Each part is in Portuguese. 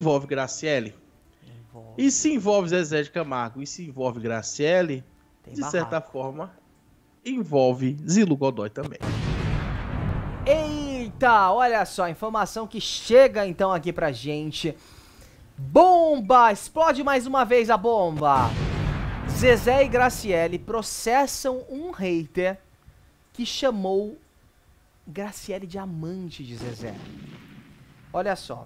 envolve Graciele? Envolve. E se envolve Zezé de Camargo e se envolve Graciele, Tem de barraco. certa forma, envolve Zilu Godoy também. Eita, olha só, informação que chega então aqui pra gente. Bomba! Explode mais uma vez a bomba! Zezé e Graciele processam um hater que chamou Graciele de amante de Zezé. Olha só,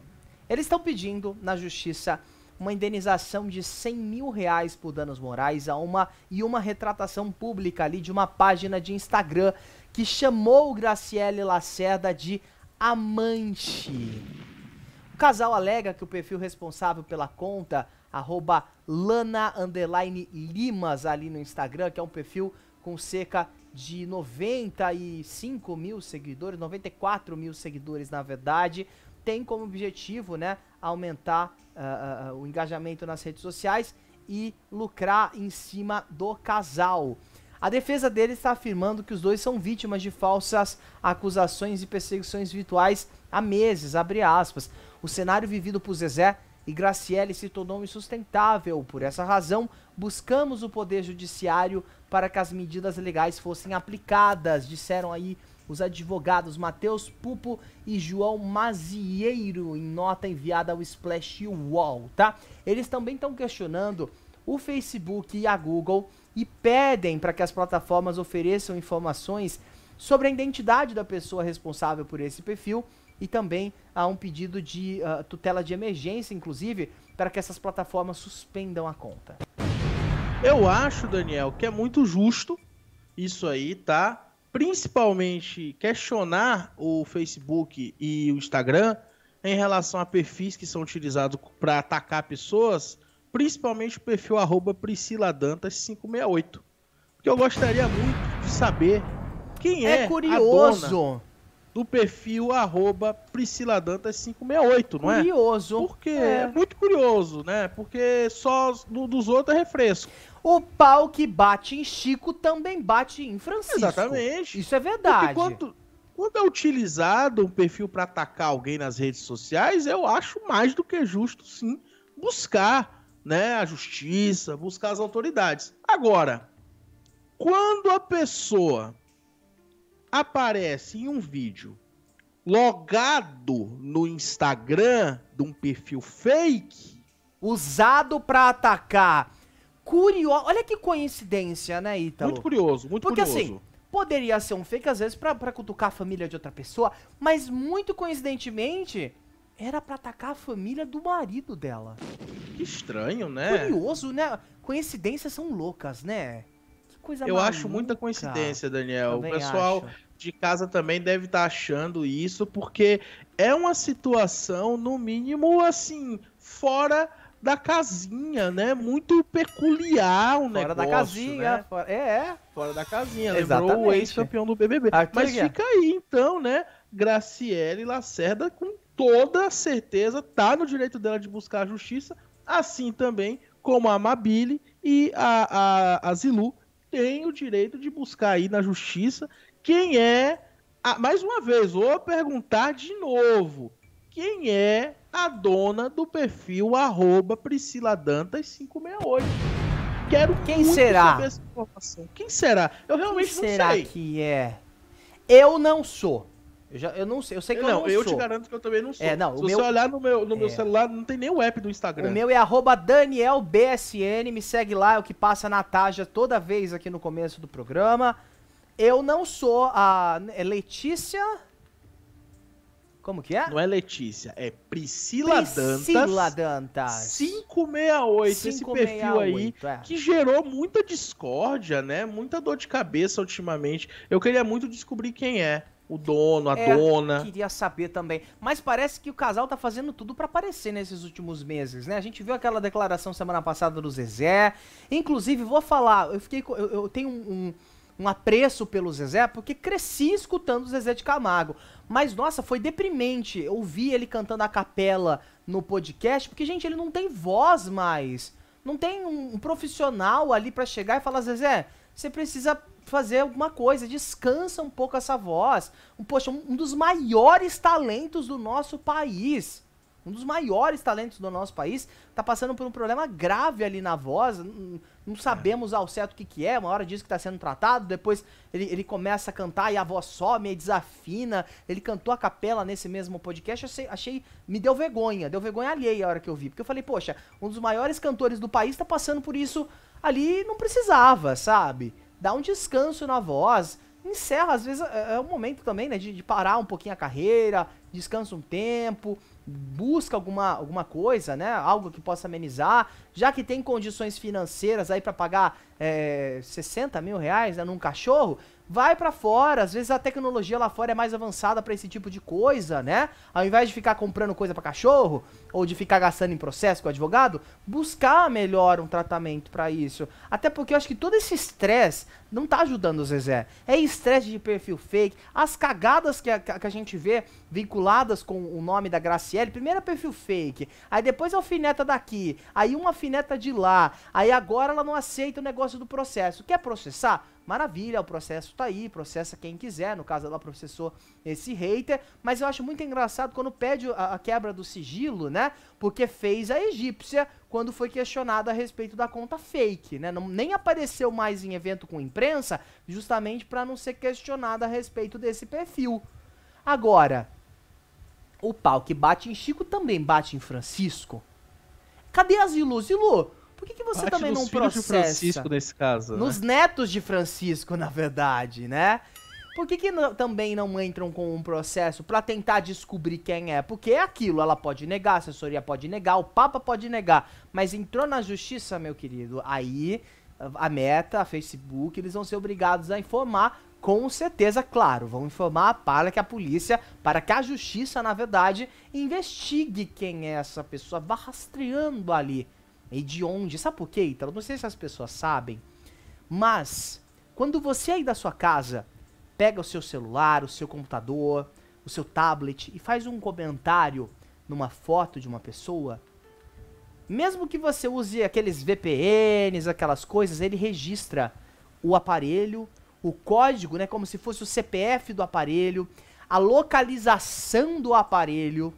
eles estão pedindo na justiça uma indenização de 100 mil reais por danos morais a uma e uma retratação pública ali de uma página de Instagram que chamou Graciele Lacerda de amante. O casal alega que o perfil responsável pela conta, arroba Lana Limas ali no Instagram, que é um perfil com cerca de 95 mil seguidores, 94 mil seguidores na verdade, tem como objetivo né, aumentar uh, uh, o engajamento nas redes sociais e lucrar em cima do casal. A defesa dele está afirmando que os dois são vítimas de falsas acusações e perseguições virtuais há meses, O cenário vivido por Zezé e Graciele se tornou insustentável. Por essa razão, buscamos o poder judiciário para que as medidas legais fossem aplicadas, disseram aí os advogados Matheus Pupo e João Mazieiro, em nota enviada ao Splash Wall, tá? Eles também estão questionando o Facebook e a Google e pedem para que as plataformas ofereçam informações sobre a identidade da pessoa responsável por esse perfil e também há um pedido de uh, tutela de emergência, inclusive, para que essas plataformas suspendam a conta. Eu acho, Daniel, que é muito justo isso aí, tá? principalmente questionar o Facebook e o Instagram em relação a perfis que são utilizados para atacar pessoas, principalmente o perfil arroba 568. Porque eu gostaria muito de saber quem é, é curioso. do perfil arroba 568, não é? Curioso. Porque é. é muito curioso, né? Porque só dos outros é refresco. O pau que bate em Chico também bate em Francisco. Exatamente. Isso é verdade. Quando, quando é utilizado um perfil para atacar alguém nas redes sociais, eu acho mais do que justo, sim, buscar né, a justiça, buscar as autoridades. Agora, quando a pessoa aparece em um vídeo logado no Instagram de um perfil fake, usado para atacar Curioso, Olha que coincidência, né, Ítalo? Muito curioso, muito Porque, assim, curioso. Porque assim, poderia ser um fake às vezes para cutucar a família de outra pessoa, mas muito coincidentemente era para atacar a família do marido dela. Que estranho, né? Curioso, né? Coincidências são loucas, né? Que coisa Eu maluca. acho muita coincidência, Daniel. Também o pessoal acho. de casa também deve estar tá achando isso, porque é uma situação, no mínimo, assim, fora da casinha, né? Muito peculiar o fora negócio. Fora da casinha, né? fora... é, é, fora da casinha. Exatamente. o ex-campeão do BBB. Aqui Mas é. fica aí, então, né? Graciele Lacerda, com toda certeza, tá no direito dela de buscar a justiça, assim também como a Mabile e a, a, a Zilu têm o direito de buscar aí na justiça quem é, a, mais uma vez, vou perguntar de novo, quem é a dona do perfil arroba Priscila Dantas 568. Quero Quem será? saber essa informação. Quem será? Eu realmente Quem não será sei. será que é? Eu não sou. Eu, já, eu não sei, eu sei que não, eu não, eu sou. te garanto que eu também não sou. É, não, Se você meu... olhar no, meu, no é. meu celular, não tem nem o app do Instagram. O meu é DanielBSN, me segue lá, é o que passa na Taja toda vez aqui no começo do programa. Eu não sou a é Letícia como que é? Não é Letícia, é Priscila, Priscila Dantas. Dantas. 568, 568 esse perfil aí, é. que gerou muita discórdia, né? Muita dor de cabeça ultimamente. Eu queria muito descobrir quem é. O dono, a é, dona. Queria saber também. Mas parece que o casal tá fazendo tudo para aparecer nesses últimos meses, né? A gente viu aquela declaração semana passada do Zezé. Inclusive, vou falar, eu fiquei. Eu, eu tenho um, um um apreço pelo Zezé, porque cresci escutando o Zezé de Camargo. Mas, nossa, foi deprimente ouvir ele cantando a capela no podcast, porque, gente, ele não tem voz mais. Não tem um, um profissional ali para chegar e falar, Zezé, você precisa fazer alguma coisa, descansa um pouco essa voz. Um, poxa, um dos maiores talentos do nosso país um dos maiores talentos do nosso país, está passando por um problema grave ali na voz. Não, sabemos ao certo o que, que é. Uma hora diz que está sendo tratado, depois ele, ele começa a cantar e a voz some e desafina. Ele cantou a capela nesse mesmo podcast. Achei, achei, Me deu vergonha, deu vergonha alheia a hora que eu vi. Porque eu falei, poxa, um dos maiores cantores do país está passando por isso ali não precisava, sabe? Dá um descanso na voz. Encerra, às vezes é, é um momento também, né? De, de parar um pouquinho a carreira, descansa um tempo busca alguma, alguma coisa, né? Algo que possa amenizar, já que tem condições financeiras aí para pagar é, 60 mil reais né, num cachorro, vai para fora. Às vezes a tecnologia lá fora é mais avançada para esse tipo de coisa, né? Ao invés de ficar comprando coisa para cachorro ou de ficar gastando em processo com o advogado, buscar melhor um tratamento para isso. Até porque eu acho que todo esse estresse não tá ajudando o Zezé. É estresse de perfil fake, as cagadas que a, que a gente vê vinculadas com o nome da Graciele. Primeiro é perfil fake, aí depois alfineta é daqui, aí uma alfineta de lá, aí agora ela não aceita o negócio do processo. Quer processar? Maravilha, o processo tá aí, processa quem quiser. No caso, ela processou esse hater. Mas eu acho muito engraçado quando pede a, a quebra do sigilo, né? Porque fez a egípcia quando foi questionada a respeito da conta fake, né? Não, nem apareceu mais em evento com imprensa, justamente para não ser questionada a respeito desse perfil. Agora, o pau que bate em Chico também bate em Francisco. Cadê as Zilu? Zilu, por que, que você Parte também não processa? Francisco, nesse caso. Nos né? netos de Francisco, na verdade, né? Por que, que não, também não entram com um processo para tentar descobrir quem é? Porque é aquilo, ela pode negar, a assessoria pode negar, o Papa pode negar. Mas entrou na justiça, meu querido, aí a Meta, a Facebook, eles vão ser obrigados a informar, com certeza, claro, vão informar para que a polícia, para que a justiça, na verdade, investigue quem é essa pessoa, vá rastreando ali e é de onde. Sabe por quê, Italo? Não sei se as pessoas sabem, mas quando você aí da sua casa pega o seu celular, o seu computador, o seu tablet e faz um comentário numa foto de uma pessoa, mesmo que você use aqueles VPNs, aquelas coisas, ele registra o aparelho, o código, né, como se fosse o CPF do aparelho, a localização do aparelho.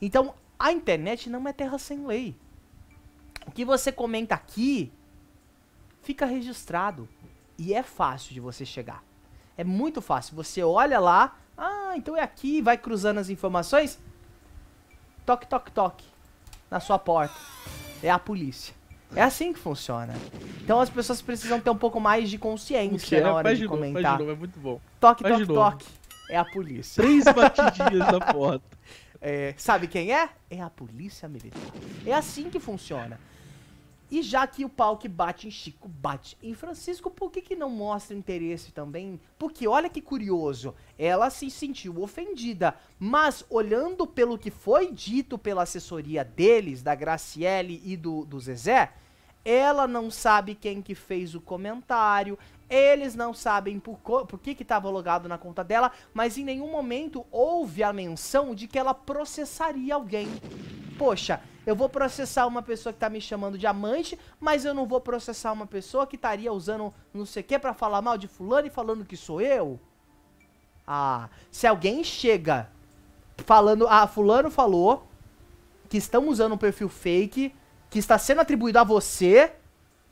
Então, a internet não é terra sem lei. O que você comenta aqui fica registrado e é fácil de você chegar. É muito fácil. Você olha lá, ah, então é aqui, vai cruzando as informações. Toque, toque, toque na sua porta. É a polícia. É assim que funciona. Então as pessoas precisam ter um pouco mais de consciência na hora de, de, comentar. Novo, é muito bom. Toque, toque, toque. É a polícia. Três batidinhas na porta. É, sabe quem é? É a polícia militar. É assim que funciona. E já que o pau que bate em Chico bate em Francisco, por que, que não mostra interesse também? Porque olha que curioso, ela se sentiu ofendida, mas olhando pelo que foi dito pela assessoria deles, da Graciele e do, do Zezé, ela não sabe quem que fez o comentário, eles não sabem por, por que estava logado na conta dela, mas em nenhum momento houve a menção de que ela processaria alguém. Poxa, eu vou processar uma pessoa que tá me chamando de amante, mas eu não vou processar uma pessoa que estaria usando não sei o que para falar mal de fulano e falando que sou eu. Ah, se alguém chega falando, ah, fulano falou que estão usando um perfil fake que está sendo atribuído a você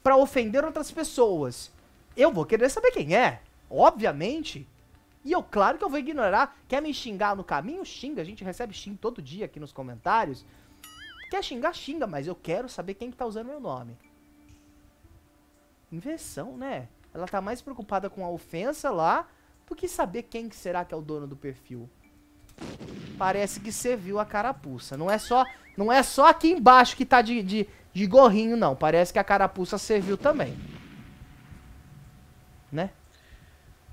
para ofender outras pessoas. Eu vou querer saber quem é, obviamente. E eu, claro que eu vou ignorar. Quer me xingar no caminho? Xinga. A gente recebe xing todo dia aqui nos comentários. Quer xingar, xinga, mas eu quero saber quem que tá usando meu nome. Inversão, né? Ela tá mais preocupada com a ofensa lá do que saber quem que será que é o dono do perfil. Parece que você viu a carapuça. Não é só, não é só aqui embaixo que tá de, de, de gorrinho, não. Parece que a carapuça serviu também. Né?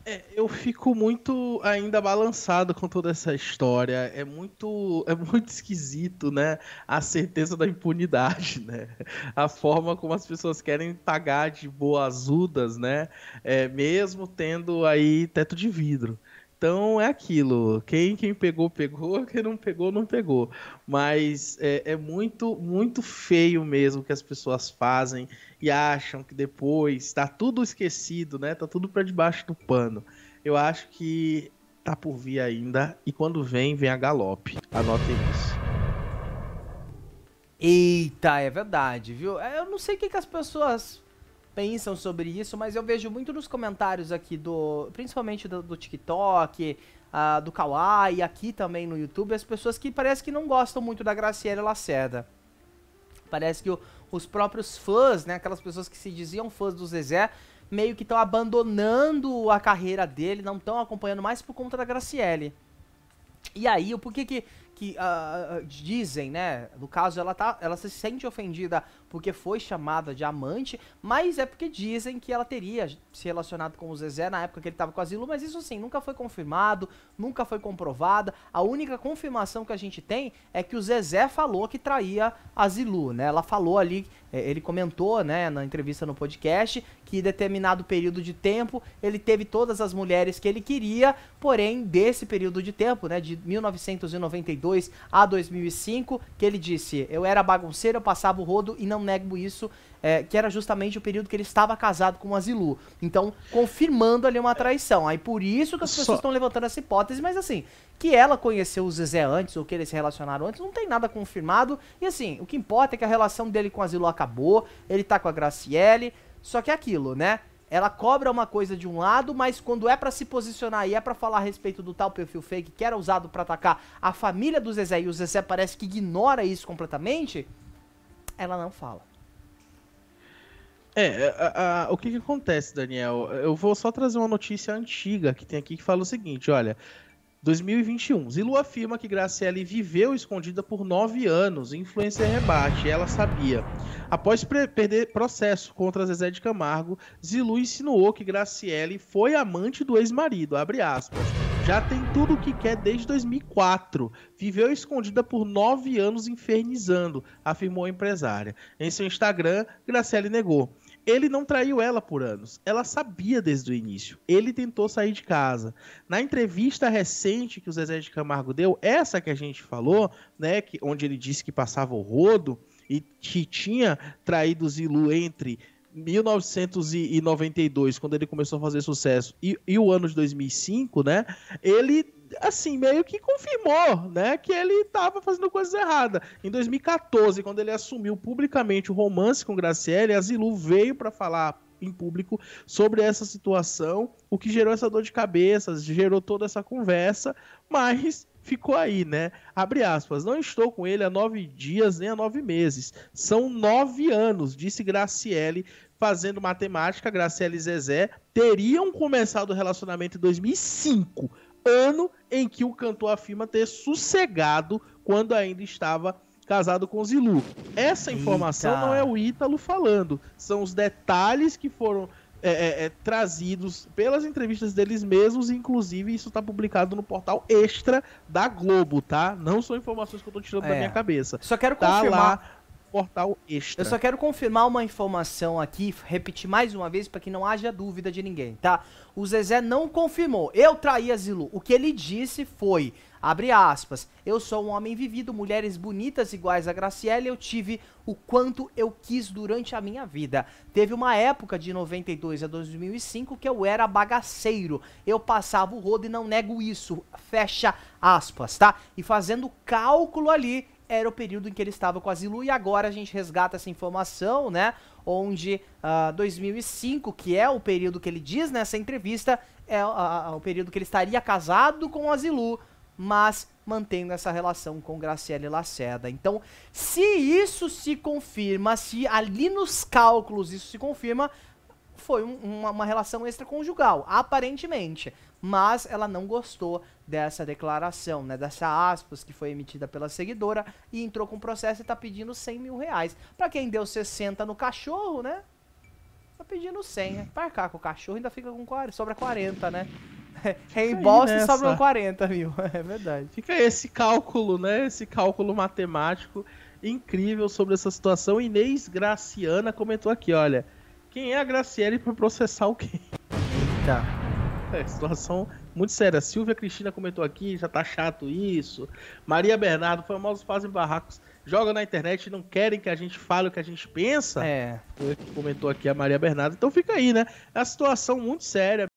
É, eu fico muito ainda balançado com toda essa história. É muito, é muito esquisito, né? A certeza da impunidade, né? A forma como as pessoas querem pagar de boazudas, né? É, mesmo tendo aí teto de vidro. Então é aquilo. Quem, quem pegou, pegou. Quem não pegou, não pegou. Mas é, é, muito, muito feio mesmo que as pessoas fazem e acham que depois está tudo esquecido, né? Tá tudo para debaixo do pano. Eu acho que tá por vir ainda. E quando vem, vem a galope. Anotem isso. Eita, é verdade, viu? É, eu não sei o que, que as pessoas pensam sobre isso, mas eu vejo muito nos comentários aqui do, principalmente do, do TikTok, uh, do Kawaii, aqui também no YouTube, as pessoas que parece que não gostam muito da Graciela Lacerda. Parece que o, os próprios fãs, né, aquelas pessoas que se diziam fãs do Zezé, meio que estão abandonando a carreira dele, não estão acompanhando mais por conta da Graciele. E aí, o porquê que, que uh, dizem, né? No caso, ela, tá, ela se sente ofendida porque foi chamada de amante, mas é porque dizem que ela teria se relacionado com o Zezé na época que ele estava com a Zilu, mas isso assim, nunca foi confirmado, nunca foi comprovada. A única confirmação que a gente tem é que o Zezé falou que traía a Zilu, né? Ela falou ali, é, ele comentou, né, na entrevista no podcast, que em determinado período de tempo ele teve todas as mulheres que ele queria, porém desse período de tempo, né, de 1992 a 2005, que ele disse: "Eu era bagunceiro, eu passava o rodo e não nego isso, é, que era justamente o período que ele estava casado com o Zilu. Então, confirmando ali uma traição. Aí por isso que as pessoas estão Só... levantando essa hipótese, mas assim, que ela conheceu o Zezé antes, ou que eles se relacionaram antes, não tem nada confirmado. E assim, o que importa é que a relação dele com o Zilu acabou, ele tá com a Graciele, só que é aquilo, né? ela cobra uma coisa de um lado, mas quando é para se posicionar e é para falar a respeito do tal perfil fake que era usado para atacar a família do Zezé e o Zezé parece que ignora isso completamente, ela não fala. É, a, a, o que, que, acontece, Daniel? Eu vou só trazer uma notícia antiga que tem aqui que fala o seguinte: olha, 2021. Zilu afirma que Graciele viveu escondida por nove anos. Influencer rebate, ela sabia. Após perder processo contra Zezé de Camargo, Zilu insinuou que Graciele foi amante do ex-marido. Abre aspas. Já tem tudo o que quer desde 2004. Viveu escondida por nove anos infernizando, afirmou a empresária. Em seu Instagram, Graciele negou. Ele não traiu ela por anos. Ela sabia desde o início. Ele tentou sair de casa. Na entrevista recente que o Zezé de Camargo deu, essa que a gente falou, né, que, onde ele disse que passava o rodo e que tinha traído Zilu entre 1992, quando ele começou a fazer sucesso, e, e o ano de 2005, né? Ele assim, meio que confirmou, né, que ele estava fazendo coisas erradas. Em 2014, quando ele assumiu publicamente o romance com Graciele, a Zilu veio para falar em público sobre essa situação, o que gerou essa dor de cabeça, gerou toda essa conversa, mas ficou aí, né? Abre aspas. Não estou com ele há nove dias nem há nove meses. São nove anos, disse Graciele, fazendo matemática. Graciele e Zezé teriam começado o relacionamento em 2005, ano em que o cantor afirma ter sossegado quando ainda estava casado com Zilu. Essa informação Eita. não é o Ítalo falando, são os detalhes que foram é, é, é, trazidos pelas entrevistas deles mesmos, inclusive isso está publicado no portal extra da Globo, tá? Não são informações que eu estou tirando é. da minha cabeça. Só quero tá confirmar. Lá, portal extra. Eu só quero confirmar uma informação aqui, repetir mais uma vez para que não haja dúvida de ninguém, tá? O Zezé não confirmou. Eu traí a Zilu. O que ele disse foi: Abre aspas. Eu sou um homem vivido, mulheres bonitas iguais a Graciela, eu tive o quanto eu quis durante a minha vida. Teve uma época de 92 a 2005 que eu era bagaceiro. Eu passava o rodo e não nego isso. Fecha aspas, tá? E fazendo cálculo ali, era o período em que ele estava com a Zilu e agora a gente resgata essa informação, né? Onde uh, ah, 2005, que é o período que ele diz nessa entrevista, é uh, o período que ele estaria casado com a Zilu mas mantendo essa relação com Graciele Lacerda. Então, se isso se confirma, se ali nos cálculos isso se confirma, foi um, uma, uma relação extraconjugal, aparentemente. Mas ela não gostou dessa declaração, né? Dessa aspas que foi emitida pela seguidora e entrou com processo e tá pedindo 100 mil reais. Pra quem deu 60 no cachorro, né? Tá pedindo 100, né? Parcar com o cachorro ainda fica com 40, sobra 40, né? Reembolsa é, é e sobram 40 mil. É verdade. Fica esse cálculo, né? Esse cálculo matemático incrível sobre essa situação. Inês Graciana comentou aqui, olha. Quem é a Graciele para processar o quê? Eita. Tá. É, situação muito séria. Silvia Cristina comentou aqui, já tá chato isso. Maria Bernardo, famosos fazem barracos. Jogam na internet e não querem que a gente fale o que a gente pensa. É. Comentou aqui a Maria Bernardo. Então fica aí, né? É uma situação muito séria.